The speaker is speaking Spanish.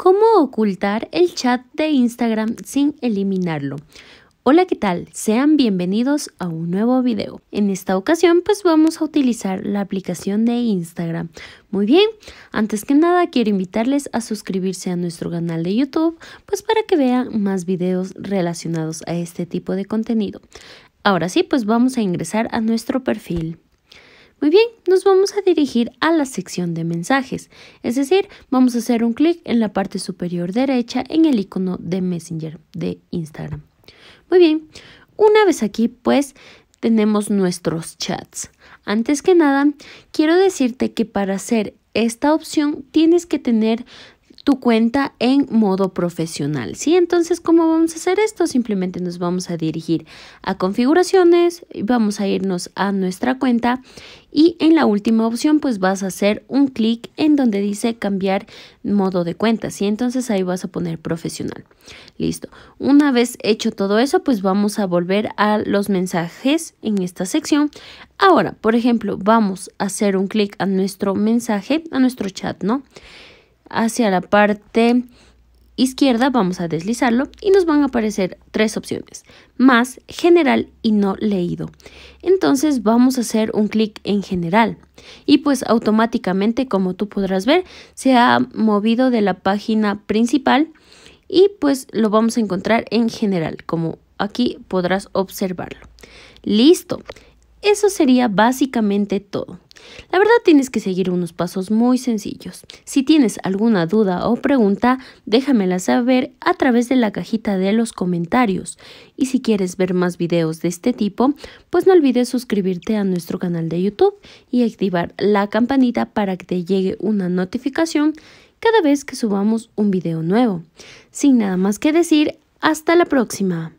¿Cómo ocultar el chat de Instagram sin eliminarlo? Hola, ¿qué tal? Sean bienvenidos a un nuevo video. En esta ocasión pues vamos a utilizar la aplicación de Instagram. Muy bien, antes que nada quiero invitarles a suscribirse a nuestro canal de YouTube pues para que vean más videos relacionados a este tipo de contenido. Ahora sí, pues vamos a ingresar a nuestro perfil. Muy bien, nos vamos a dirigir a la sección de mensajes, es decir, vamos a hacer un clic en la parte superior derecha en el icono de Messenger de Instagram. Muy bien, una vez aquí pues tenemos nuestros chats. Antes que nada, quiero decirte que para hacer esta opción tienes que tener tu cuenta en modo profesional. ¿sí? Entonces, ¿cómo vamos a hacer esto? Simplemente nos vamos a dirigir a configuraciones, vamos a irnos a nuestra cuenta y en la última opción pues vas a hacer un clic en donde dice cambiar modo de cuenta, ¿sí? Entonces ahí vas a poner profesional. Listo. Una vez hecho todo eso pues vamos a volver a los mensajes en esta sección. Ahora, por ejemplo, vamos a hacer un clic a nuestro mensaje, a nuestro chat, ¿no? hacia la parte izquierda vamos a deslizarlo y nos van a aparecer tres opciones, más, general y no leído. Entonces vamos a hacer un clic en general y pues automáticamente como tú podrás ver se ha movido de la página principal y pues lo vamos a encontrar en general como aquí podrás observarlo. Listo, eso sería básicamente todo. La verdad tienes que seguir unos pasos muy sencillos. Si tienes alguna duda o pregunta, déjamela saber a través de la cajita de los comentarios. Y si quieres ver más videos de este tipo, pues no olvides suscribirte a nuestro canal de YouTube y activar la campanita para que te llegue una notificación cada vez que subamos un video nuevo. Sin nada más que decir, hasta la próxima.